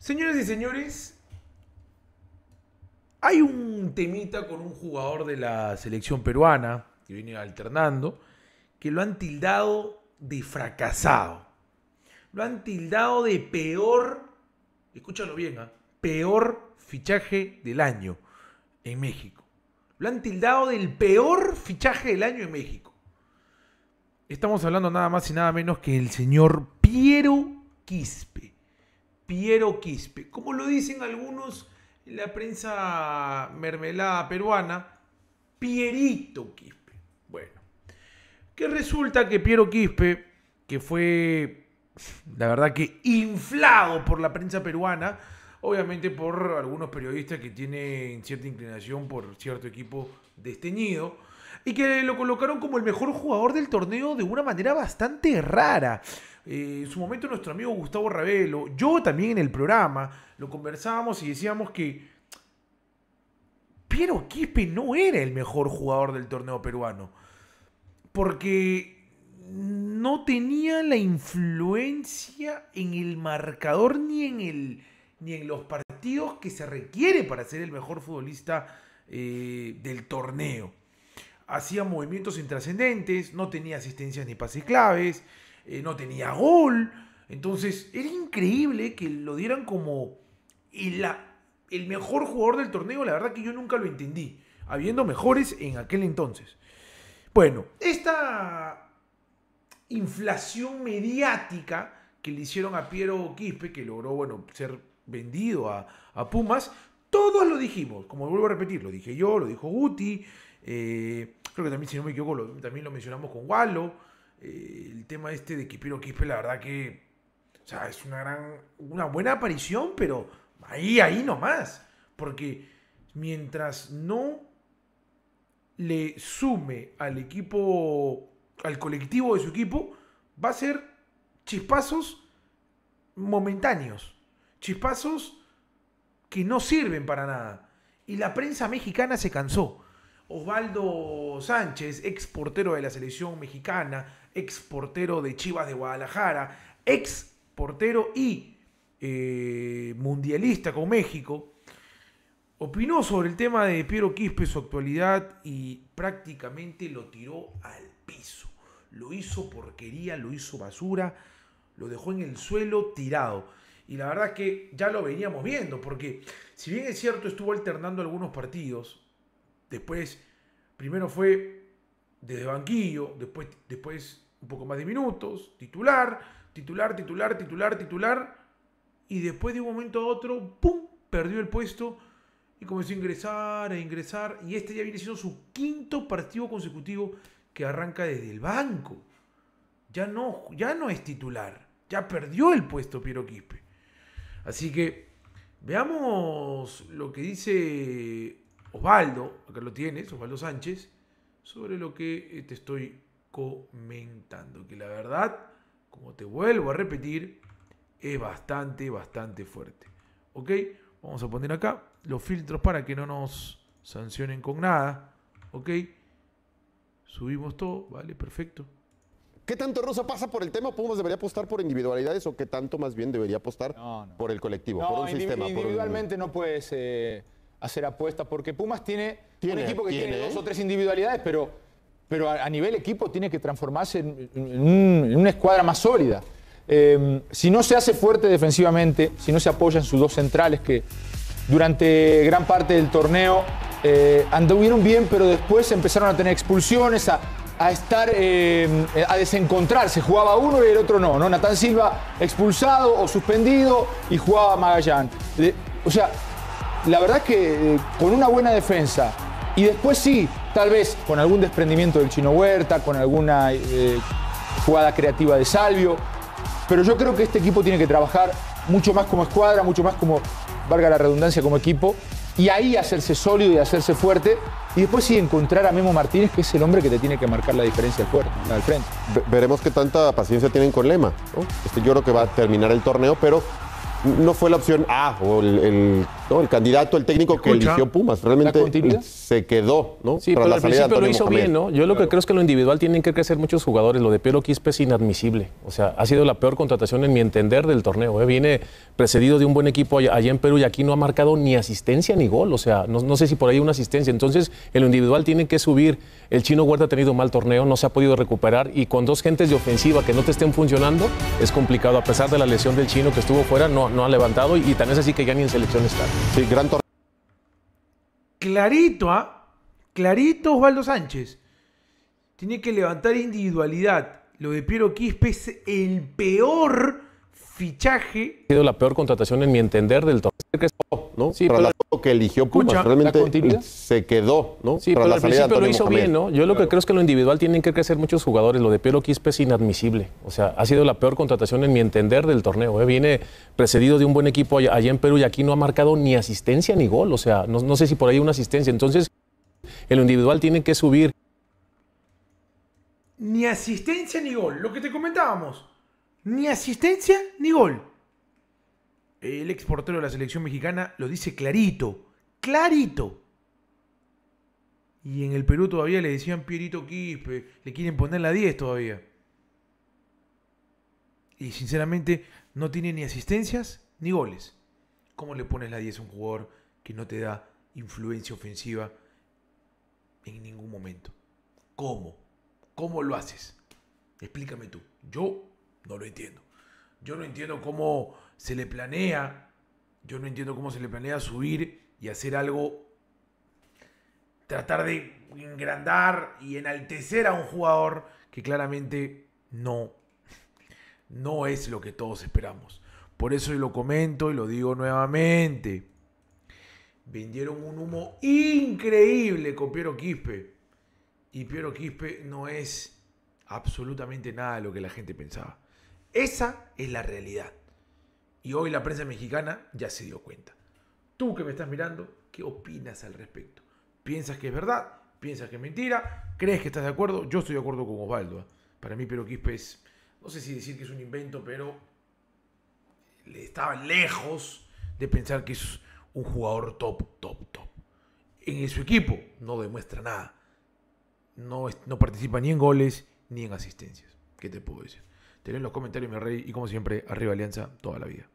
Señores y señores, hay un temita con un jugador de la selección peruana que viene alternando, que lo han tildado de fracasado. Lo han tildado de peor, escúchalo bien, ¿ah? peor fichaje del año en México. Lo han tildado del peor fichaje del año en México. Estamos hablando nada más y nada menos que el señor Piero Quispe. Piero Quispe. Como lo dicen algunos en la prensa mermelada peruana, Pierito Quispe. Bueno, que resulta que Piero Quispe, que fue, la verdad que inflado por la prensa peruana, obviamente por algunos periodistas que tienen cierta inclinación por cierto equipo desteñido, y que lo colocaron como el mejor jugador del torneo de una manera bastante rara. Eh, en su momento nuestro amigo Gustavo Ravelo, yo también en el programa, lo conversábamos y decíamos que Piero Quispe no era el mejor jugador del torneo peruano, porque no tenía la influencia en el marcador ni en, el, ni en los partidos que se requiere para ser el mejor futbolista eh, del torneo. Hacía movimientos intrascendentes, no tenía asistencias ni pases claves, eh, no tenía gol. Entonces, era increíble que lo dieran como el, mejor jugador del torneo. La verdad que yo nunca lo entendí, habiendo mejores en aquel entonces. Bueno, esta inflación mediática que le hicieron a Piero Quispe, que logró bueno, ser vendido a, Pumas, todos lo dijimos, como vuelvo a repetir, lo dije yo, lo dijo Guti, eh, creo que también, si no me equivoco, también lo mencionamos con Wallo, eh, el tema este de Kipiro Quispe, la verdad que, es una gran, una buena aparición, pero ahí, ahí nomás. Porque mientras no le sume al equipo, al colectivo de su equipo, va a ser chispazos momentáneos, chispazos que no sirven para nada. Y la prensa mexicana se cansó. Osvaldo Sánchez, ex portero de la selección mexicana, ex portero de Chivas de Guadalajara, ex portero y eh, mundialista con México, opinó sobre el tema de Piero Quispe, su actualidad, y prácticamente lo tiró al piso. Lo hizo porquería, lo hizo basura, lo dejó en el suelo tirado. Y la verdad es que ya lo veníamos viendo, porque si bien es cierto, estuvo alternando algunos partidos, Después, primero fue desde banquillo, después, después un poco más de minutos, titular, titular, titular, titular, titular. Y después de un momento a otro, ¡pum! Perdió el puesto y comenzó a ingresar, a ingresar. Y este ya viene siendo su quinto partido consecutivo que arranca desde el banco. Ya no, ya no es titular. Ya perdió el puesto Piero Quispe. Así que veamos lo que dice Osvaldo, acá lo tienes, Osvaldo Sánchez, sobre lo que eh, te estoy comentando. Que la verdad, como te vuelvo a repetir, es bastante, bastante fuerte. ¿Ok? Vamos a poner acá los filtros para que no nos sancionen con nada. ¿Ok? Subimos todo, vale, perfecto. ¿Qué tanto Rosa pasa por el tema? ¿Podemos debería apostar por individualidades o qué tanto más bien debería apostar por el colectivo, por un sistema? Individualmente no puedes hacer apuesta porque Pumas tiene, un equipo que tiene, dos o tres individualidades, pero, pero a, nivel equipo tiene que transformarse en, una escuadra más sólida. Em, si no se hace fuerte defensivamente, si no se apoya en sus dos centrales que durante gran parte del torneo eh, anduvieron bien, pero después empezaron a tener expulsiones, a, estar, em, a desencontrarse. Jugaba uno y el otro no, ¿no? Natán Silva expulsado o suspendido y jugaba Magallán. o sea, la verdad que eh, con una buena defensa y después sí, tal vez con algún desprendimiento del chino Huerta, con alguna eh, jugada creativa de Salvio, pero yo creo que este equipo tiene que trabajar mucho más como escuadra, mucho más como, valga la redundancia, como equipo, y ahí hacerse sólido y hacerse fuerte, y después sí encontrar a Memo Martínez, que es el hombre que te tiene que marcar la diferencia al, frente. veremos qué tanta paciencia tienen con Lema. Este, yo creo que va a terminar el torneo, pero no fue la opción A o el el candidato, el técnico que eligió Pumas, realmente se quedó, ¿no? Sí, pero al principio lo hizo bien, ¿no? Yo lo que creo es que lo individual tienen que crecer muchos jugadores. Lo de Piero Quispe es inadmisible. O sea, ha sido la peor contratación en mi entender del torneo. ¿eh? Viene precedido de un buen equipo allá, en Perú y aquí no ha marcado ni asistencia ni gol. O sea, no, sé si por ahí una asistencia. Entonces, el individual tiene que subir. El chino Huerta ha tenido mal torneo, no se ha podido recuperar y con dos gentes de ofensiva que no te estén funcionando es complicado. A pesar de la lesión del chino que estuvo fuera, no, no ha levantado y, y tan es así que ya ni en selección está. Sí, gran torneo. Clarito, ¿ah? Clarito Osvaldo Sánchez. Tiene que levantar individualidad. Lo de Piero Quispe es el peor fichaje. Ha sido la peor contratación en mi entender del torneo ¿no? Sí, que eligió Pumas, realmente se quedó, ¿no? Sí, pero lo hizo bien, ¿no? Yo lo que creo es que lo individual tienen que crecer muchos jugadores. Lo de Piero Quispe es inadmisible. O sea, ha sido la peor contratación en mi entender del torneo. ¿eh? Viene precedido de un buen equipo allá, en Perú y aquí no ha marcado ni asistencia ni gol. O sea, no, sé si por ahí una asistencia. Entonces, el individual tiene que subir. Ni asistencia ni gol, lo que te comentábamos. Ni asistencia ni gol el ex de la selección mexicana lo dice clarito, clarito. Y en el Perú todavía le decían Pierito Quispe, le quieren poner la 10 todavía. Y sinceramente no tiene ni asistencias ni goles. ¿Cómo le pones la 10 a un jugador que no te da influencia ofensiva en ningún momento? ¿Cómo? ¿Cómo lo haces? Explícame tú. Yo no lo entiendo. Yo no entiendo cómo se le planea, yo no entiendo cómo se le planea subir y hacer algo, tratar de engrandar y enaltecer a un jugador que claramente no, no es lo que todos esperamos. Por eso lo comento y lo digo nuevamente. Vendieron un humo increíble con Piero Quispe. Y Piero Quispe no es absolutamente nada de lo que la gente pensaba. Esa es la realidad. Y hoy la prensa mexicana ya se dio cuenta. Tú que me estás mirando, ¿qué opinas al respecto? ¿Piensas que es verdad? ¿Piensas que es mentira? ¿Crees que estás de acuerdo? Yo estoy de acuerdo con Osvaldo. ¿eh? Para mí Pero Quispe es, no sé si decir que es un invento, pero le estaba lejos de pensar que es un jugador top, top, top. En su equipo no demuestra nada. No, no participa ni en goles ni en asistencias. ¿Qué te puedo decir? en los comentarios, mi rey. Y como siempre, arriba Alianza toda la vida.